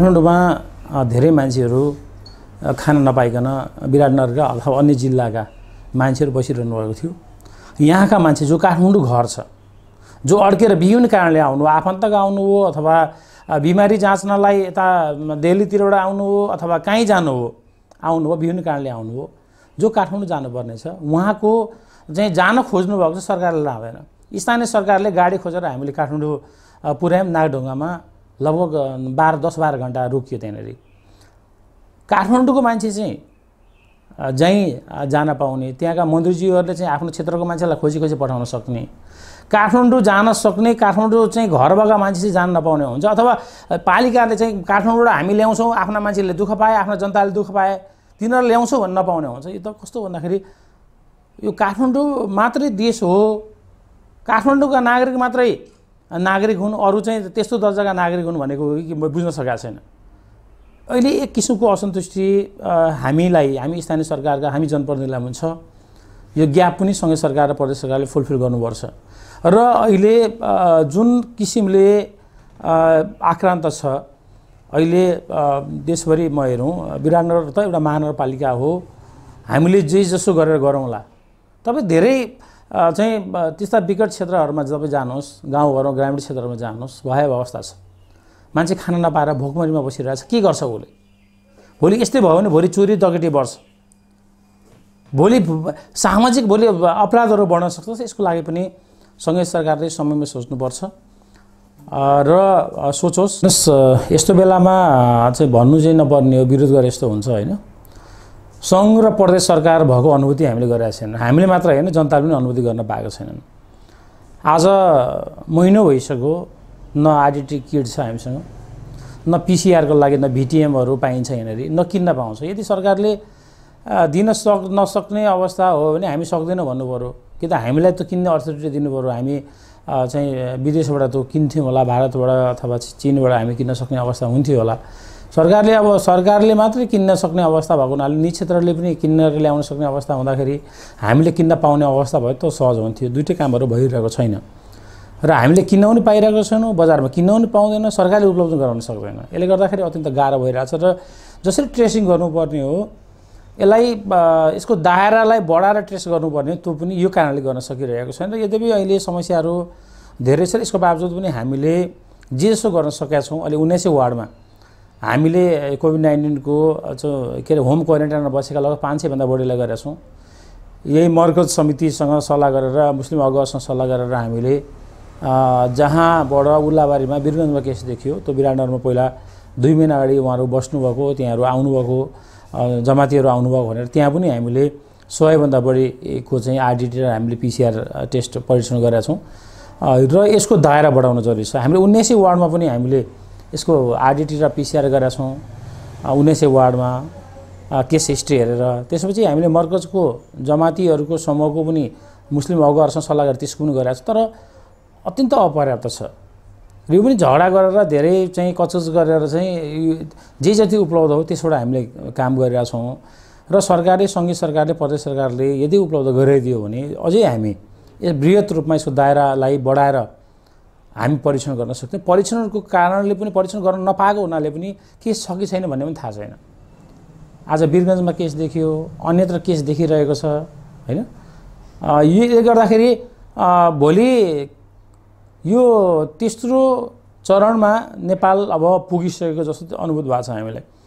काठमाडौँमा धेरै मान्छेहरू खान नपाइकन विराटनगर अथवा अन्य जिल्लाका मान्छेहरू बसिरहनु भएको थियो यहाँका मान्छे जो काठमाडौँ घर छ जो अड्केर विभिन्न कारणले आउनु आफन्तको आउनु हो अथवा बिमारी जाँच्नलाई यता दिल्लीतिरबाट आउनु हो अथवा कहीँ जानु हो आउनु हो बिहुन कारणले आउनु हो जो काठमाडौँ जानुपर्ने छ उहाँको चाहिँ जान खोज्नु भएको सरकारले लाँदैन स्थानीय सरकारले गाडी खोजेर हामीले काठमाडौँ पुर्यायौँ नागढुङ्गामा लगभग बाह्र दस बाह्र घन्टा रोकियो त्यहाँनिर काठमाडौँको मान्छे चाहिँ जहीँ जान पाउने त्यहाँका मन्त्रीज्यूहरूले चाहिँ आफ्नो क्षेत्रको मान्छेलाई खोजी खोजी पठाउन सक्ने काठमाडौँ जान सक्ने काठमाडौँ चाहिँ घर भएका मान्छे चाहिँ जान नपाउने हुन्छ अथवा पालिकाले चाहिँ काठमाडौँबाट हामी ल्याउँछौँ आफ्ना मान्छेले दुःख पाए आफ्ना जनताले दुःख पाए तिनीहरू ल्याउँछौँ भन्न नपाउने हुन्छ यो त कस्तो भन्दाखेरि यो काठमाडौँ मात्रै देश हो काठमाडौँका नागरिक मात्रै नागरिक हुन् अरू चाहिँ त्यस्तो दर्जाका नागरिक हुन् भनेको हो कि बुझ्न सकेका छैन अहिले एक किसिमको असन्तुष्टि हामीलाई हामी स्थानीय सरकारका हामी जनप्रतिनिधिलाई हुन्छ यो ग्याप पनि सँगै सरकार र प्रदेश सरकारले फुलफिल गर्नुपर्छ र अहिले जुन किसिमले आक्रान्त छ अहिले देशभरि म हेरौँ विराटनगर त एउटा महानगरपालिका हो हामीले जे जसो गरेर गरौँला तपाईँ धेरै चाहिँ त्यस्ता विकट क्षेत्रहरूमा तपाईँ जानुहोस् गाउँघरमा ग्रामीण क्षेत्रहरूमा जानुहोस् भय अवस्था छ मान्छे खाना नपाएर भोकमरीमा बसिरहेछ के गर्छ उसले भोलि यस्तै भयो भने भोलि चोरी डकेटी बढ्छ भोलि सामाजिक भोलि अपराधहरू बढ्न सक्छ यसको लागि पनि सङ्घीय सरकारले समयमै सोच्नुपर्छ र सोचोस् यस्तो बेलामा चाहिँ भन्नु चाहिँ नपर्ने हो विरोध गरेर यस्तो हुन्छ होइन सङ्घ र प्रदेश सरकार भएको अनुभूति हामीले गरेका छैनौँ हामीले मात्र होइन जनताले पनि अनुभूति गर्न पाएको छैनन् आज महिनो भइसक्यो न आइडेन्टी किट छ हामीसँग न पिसिआरको लागि न भिटिएमहरू पाइन्छ यहाँनिर न किन्न पाउँछ यदि सरकारले दिन सक् नसक्ने अवस्था हो भने हामी सक्दैनौँ भन्नु पऱ्यो कि त हामीलाई त किन्ने अथोरिटी दिनुपऱ्यो हामी चाहिँ विदेशबाट त किन्थ्यौँ होला भारतबाट अथवा चिनबाट हामी किन्न सक्ने अवस्था हुन्थ्यो होला सरकारले अब सरकारले मात्रै किन्न सक्ने अवस्था भएको हुनाले निज क्षेत्रले पनि किन्नर ल्याउन सक्ने अवस्था हुँदाखेरि हामीले किन्न पाउने अवस्था भयो त सहज हुन्थ्यो दुइटै कामहरू भइरहेको छैन र हामीले किन्न पनि पाइरहेको छैनौँ बजारमा किन्न पनि पाउँदैन सरकारले उपलब्ध गराउन सक्दैन यसले गर्दाखेरि अत्यन्त गाह्रो भइरहेको छ र जसरी ट्रेसिङ गर्नुपर्ने हो यसलाई यसको दायरालाई बढाएर ट्रेस गर्नुपर्ने त्यो पनि यो कारणले गर्न सकिरहेको छैन र यद्यपि अहिले समस्याहरू धेरै छ यसको बावजुद पनि हामीले जे जसो गर्न सकेका छौँ अहिले उन्नाइसै वार्डमा हामीले कोभिड नाइन्टिनको के अरे होम क्वारेन्टाइनमा बसेका लगभग पाँच सयभन्दा बढीलाई गरेका छौँ यही मर्कज समितिसँग सल्लाह गरेर मुस्लिम अगुवासँग सल्लाह गरेर हामीले जहाँबाट उल्लाबारीमा वीरगन्जमा केस देखियो त्यो विराटनगरमा पहिला दुई महिना अगाडि उहाँहरू बस्नुभएको त्यहाँहरू आउनुभएको जमातीहरू आउनुभएको भनेर त्यहाँ पनि हामीले सयभन्दा बढीको चाहिँ आरडिटी र हामीले पिसिआर टेस्ट परीक्षण गरेका छौँ र यसको दायरा बढाउन जरुरी छ हामीले उन्नाइसै वार्डमा पनि हामीले यसको आरडिटी र पिसिआर गरेका छौँ उन्नाइस सय वार्डमा केस हिस्ट्री हेरेर त्यसपछि हामीले मर्कजको जमातीहरूको समूहको पनि मुस्लिम अगुवाहरूसँग सल्लाह गरेर त्यसको पनि गरेका छौँ तर अत्यन्त अपर्याप्त छ यो पनि झगडा गरेर धेरै चाहिँ कचोच गरेर चाहिँ जे जति उपलब्ध हो त्यसबाट हामीले काम गरिरहेका छौँ र सरकारले सङ्घीय सरकारले प्रदेश सरकारले यदि उपलब्ध गराइदियो भने अझै हामी यस वृहत रूपमा यसको दायरालाई बढाएर हामी परीक्षण गर्न सक्थ्यौँ परीक्षणको कारणले पनि परीक्षण गर्न नपाएको हुनाले पनि केस छ कि छैन भन्ने पनि थाहा छैन आज वीरगन्जमा केस देखियो अन्यत्र केस देखिरहेको छ होइन यसले गर्दाखेरि भोलि यो तेस्रो चरणमा नेपाल अब पुगिसकेको जस्तो अनुभूत भएको छ हामीलाई